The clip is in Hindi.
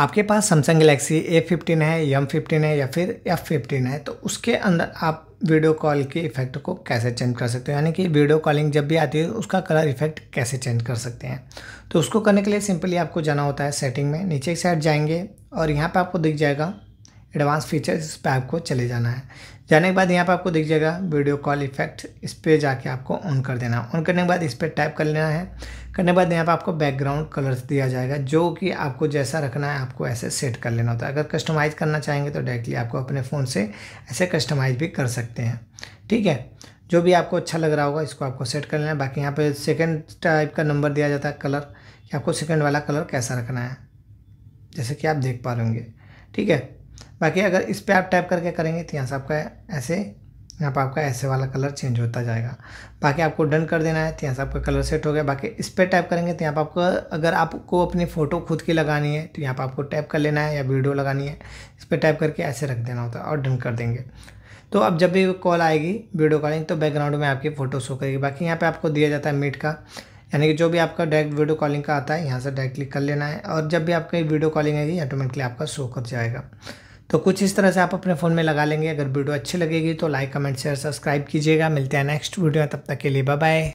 आपके पास सैमसंग गलेक्सी ए फिफ्टीन है एम फिफ्टीन है या फिर एफ फिफ्टीन है तो उसके अंदर आप वीडियो कॉल के इफेक्ट को कैसे चेंज कर सकते हो यानी कि वीडियो कॉलिंग जब भी आती है उसका कलर इफेक्ट कैसे चेंज कर सकते हैं तो उसको करने के लिए सिंपली आपको जाना होता है सेटिंग में नीचे की साइड जाएंगे और यहाँ पर आपको दिख जाएगा एडवांस फीचर्स इस पर आपको चले जाना है जाने के बाद यहाँ पर आपको दिख जाएगा वीडियो कॉल इफेक्ट इस पर जाके आपको ऑन कर देना है ऑन करने के बाद इस पर टाइप कर लेना है करने बाद यहाँ पर आपको बैकग्राउंड कलर्स दिया जाएगा जो कि आपको जैसा रखना है आपको ऐसे सेट कर लेना होता है अगर कस्टमाइज़ करना चाहेंगे तो डायरेक्टली आपको अपने फ़ोन से ऐसे कस्टमाइज़ भी कर सकते हैं ठीक है जो भी आपको अच्छा लग रहा होगा इसको आपको सेट कर लेना है बाकी यहाँ पर सेकेंड टाइप का नंबर दिया जाता है कलर कि आपको सेकेंड वाला कलर कैसा रखना है जैसे कि आप देख पा रहे होंगे ठीक है बाकी अगर इस पर आप टाइप करके करेंगे तो यहाँ से आपका ऐसे यहाँ पर आपका ऐसे वाला कलर चेंज होता जाएगा बाकी आपको डन कर देना है तो यहाँ से आपका कलर सेट हो गया बाकी इस पर टैप करेंगे तो यहाँ पर आपको अगर आपको अपनी फ़ोटो खुद की लगानी है तो यहाँ पर आपको टैप कर लेना है या वीडियो लगानी है इस पर टैप करके ऐसे रख देना होता है और डन कर देंगे तो अब जब भी कॉल आएगी वीडियो कॉलिंग तो बैकग्राउंड में आपकी फ़ोटो शो करेगी बाकी यहाँ पर आपको दिया जाता है मीट का यानी कि जो भी आपका डायरेक्ट वीडियो कॉलिंग का आता है यहाँ से डायरेक्ट क्लिक कर लेना है और जब भी आपकी वीडियो कॉलिंग आएगी ऑटोमेटिकली आपका शो कर जाएगा तो कुछ इस तरह से आप अपने फ़ोन में लगा लेंगे अगर वीडियो अच्छी लगेगी तो लाइक कमेंट शेयर सब्सक्राइब कीजिएगा मिलते हैं नेक्स्ट वीडियो तब तक के लिए बाय